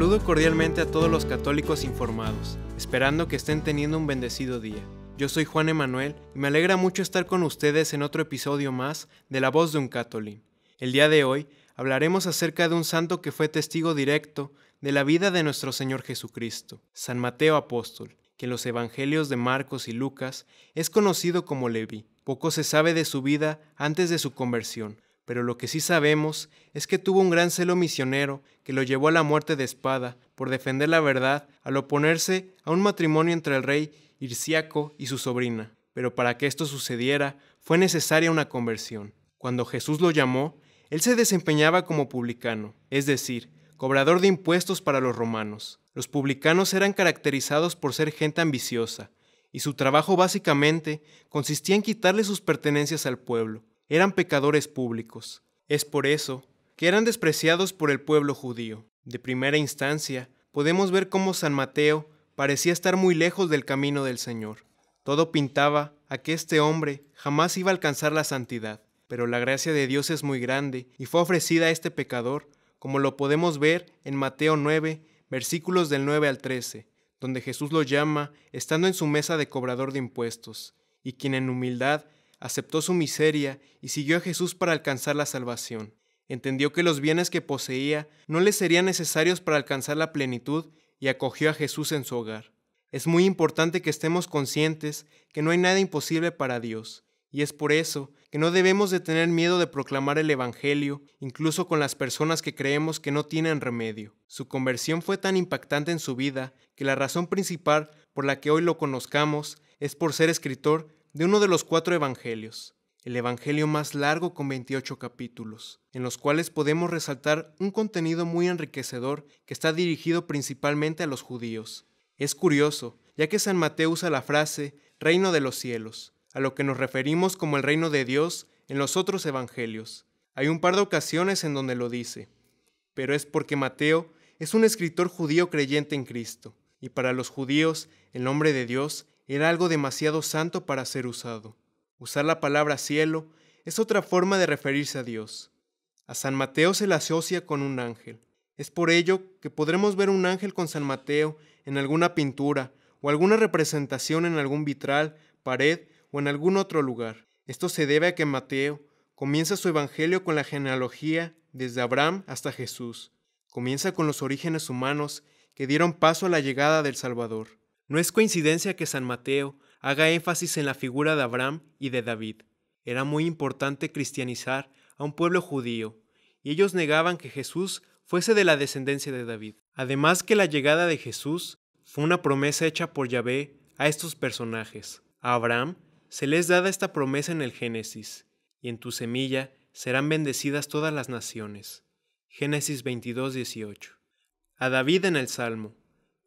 Saludo cordialmente a todos los católicos informados, esperando que estén teniendo un bendecido día. Yo soy Juan Emanuel y me alegra mucho estar con ustedes en otro episodio más de La Voz de un Catolín. El día de hoy hablaremos acerca de un santo que fue testigo directo de la vida de nuestro Señor Jesucristo, San Mateo Apóstol, que en los Evangelios de Marcos y Lucas es conocido como Levi. Poco se sabe de su vida antes de su conversión, pero lo que sí sabemos es que tuvo un gran celo misionero que lo llevó a la muerte de espada por defender la verdad al oponerse a un matrimonio entre el rey Irsiaco y su sobrina. Pero para que esto sucediera fue necesaria una conversión. Cuando Jesús lo llamó, él se desempeñaba como publicano, es decir, cobrador de impuestos para los romanos. Los publicanos eran caracterizados por ser gente ambiciosa, y su trabajo básicamente consistía en quitarle sus pertenencias al pueblo, eran pecadores públicos. Es por eso que eran despreciados por el pueblo judío. De primera instancia, podemos ver cómo San Mateo parecía estar muy lejos del camino del Señor. Todo pintaba a que este hombre jamás iba a alcanzar la santidad, pero la gracia de Dios es muy grande y fue ofrecida a este pecador, como lo podemos ver en Mateo 9, versículos del 9 al 13, donde Jesús lo llama estando en su mesa de cobrador de impuestos, y quien en humildad aceptó su miseria y siguió a Jesús para alcanzar la salvación. Entendió que los bienes que poseía no le serían necesarios para alcanzar la plenitud y acogió a Jesús en su hogar. Es muy importante que estemos conscientes que no hay nada imposible para Dios, y es por eso que no debemos de tener miedo de proclamar el Evangelio, incluso con las personas que creemos que no tienen remedio. Su conversión fue tan impactante en su vida que la razón principal por la que hoy lo conozcamos es por ser escritor de uno de los cuatro evangelios, el evangelio más largo con 28 capítulos, en los cuales podemos resaltar un contenido muy enriquecedor que está dirigido principalmente a los judíos. Es curioso, ya que San Mateo usa la frase reino de los cielos, a lo que nos referimos como el reino de Dios en los otros evangelios. Hay un par de ocasiones en donde lo dice, pero es porque Mateo es un escritor judío creyente en Cristo, y para los judíos el nombre de Dios era algo demasiado santo para ser usado. Usar la palabra cielo es otra forma de referirse a Dios. A San Mateo se le asocia con un ángel. Es por ello que podremos ver un ángel con San Mateo en alguna pintura o alguna representación en algún vitral, pared o en algún otro lugar. Esto se debe a que Mateo comienza su evangelio con la genealogía desde Abraham hasta Jesús. Comienza con los orígenes humanos que dieron paso a la llegada del Salvador. No es coincidencia que San Mateo haga énfasis en la figura de Abraham y de David. Era muy importante cristianizar a un pueblo judío, y ellos negaban que Jesús fuese de la descendencia de David. Además que la llegada de Jesús fue una promesa hecha por Yahvé a estos personajes. A Abraham se les dada esta promesa en el Génesis, y en tu semilla serán bendecidas todas las naciones. Génesis 22.18 A David en el Salmo,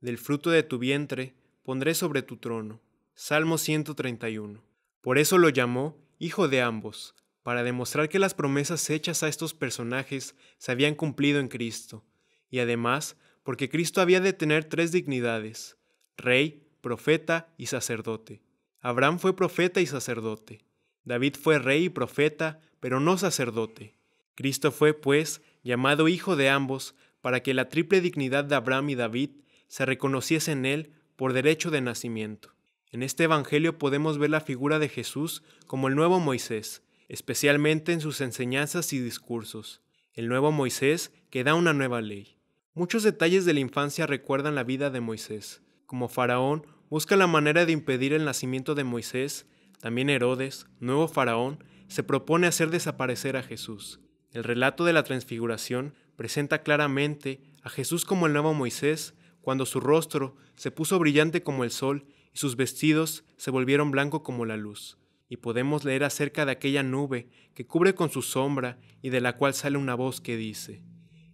del fruto de tu vientre, pondré sobre tu trono. Salmo 131. Por eso lo llamó Hijo de ambos, para demostrar que las promesas hechas a estos personajes se habían cumplido en Cristo, y además porque Cristo había de tener tres dignidades, rey, profeta y sacerdote. Abraham fue profeta y sacerdote. David fue rey y profeta, pero no sacerdote. Cristo fue, pues, llamado hijo de ambos, para que la triple dignidad de Abraham y David se reconociese en él por derecho de nacimiento. En este Evangelio podemos ver la figura de Jesús como el nuevo Moisés, especialmente en sus enseñanzas y discursos. El nuevo Moisés que da una nueva ley. Muchos detalles de la infancia recuerdan la vida de Moisés. Como Faraón busca la manera de impedir el nacimiento de Moisés, también Herodes, nuevo Faraón, se propone hacer desaparecer a Jesús. El relato de la transfiguración presenta claramente a Jesús como el nuevo Moisés cuando su rostro se puso brillante como el sol y sus vestidos se volvieron blanco como la luz. Y podemos leer acerca de aquella nube que cubre con su sombra y de la cual sale una voz que dice,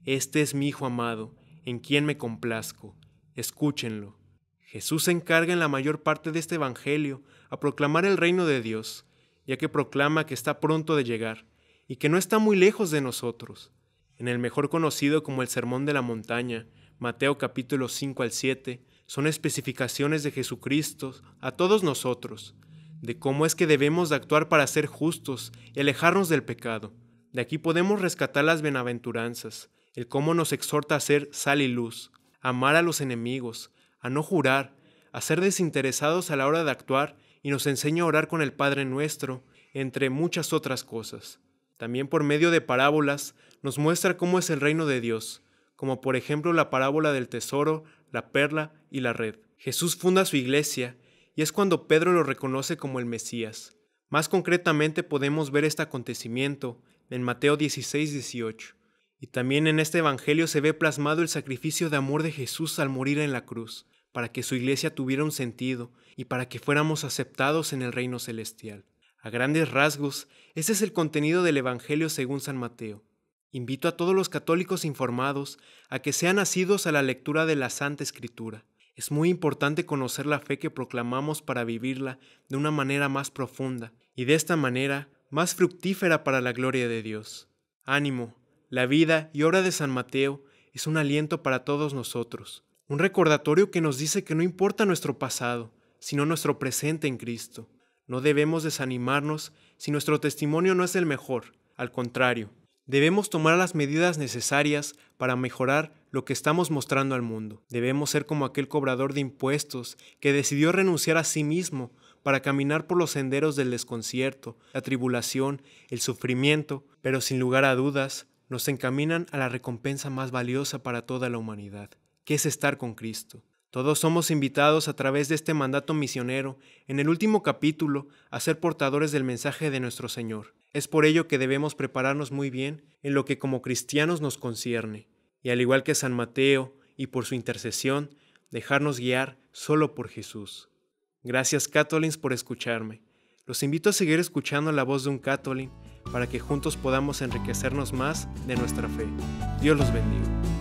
Este es mi Hijo amado, en quien me complazco, escúchenlo. Jesús se encarga en la mayor parte de este Evangelio a proclamar el reino de Dios, ya que proclama que está pronto de llegar y que no está muy lejos de nosotros. En el mejor conocido como el Sermón de la Montaña, Mateo capítulo 5 al 7, son especificaciones de Jesucristo a todos nosotros, de cómo es que debemos de actuar para ser justos y alejarnos del pecado. De aquí podemos rescatar las benaventuranzas, el cómo nos exhorta a ser sal y luz, amar a los enemigos, a no jurar, a ser desinteresados a la hora de actuar y nos enseña a orar con el Padre nuestro, entre muchas otras cosas. También por medio de parábolas nos muestra cómo es el reino de Dios, como por ejemplo la parábola del tesoro, la perla y la red. Jesús funda su iglesia y es cuando Pedro lo reconoce como el Mesías. Más concretamente podemos ver este acontecimiento en Mateo 16, 18. Y también en este Evangelio se ve plasmado el sacrificio de amor de Jesús al morir en la cruz, para que su iglesia tuviera un sentido y para que fuéramos aceptados en el reino celestial. A grandes rasgos, ese es el contenido del Evangelio según San Mateo. Invito a todos los católicos informados a que sean nacidos a la lectura de la Santa Escritura. Es muy importante conocer la fe que proclamamos para vivirla de una manera más profunda y de esta manera más fructífera para la gloria de Dios. Ánimo, la vida y obra de San Mateo es un aliento para todos nosotros, un recordatorio que nos dice que no importa nuestro pasado, sino nuestro presente en Cristo. No debemos desanimarnos si nuestro testimonio no es el mejor, al contrario, Debemos tomar las medidas necesarias para mejorar lo que estamos mostrando al mundo. Debemos ser como aquel cobrador de impuestos que decidió renunciar a sí mismo para caminar por los senderos del desconcierto, la tribulación, el sufrimiento, pero sin lugar a dudas, nos encaminan a la recompensa más valiosa para toda la humanidad, que es estar con Cristo. Todos somos invitados a través de este mandato misionero, en el último capítulo, a ser portadores del mensaje de nuestro Señor. Es por ello que debemos prepararnos muy bien en lo que como cristianos nos concierne, y al igual que San Mateo, y por su intercesión, dejarnos guiar solo por Jesús. Gracias Catolins por escucharme. Los invito a seguir escuchando la voz de un Catolin para que juntos podamos enriquecernos más de nuestra fe. Dios los bendiga.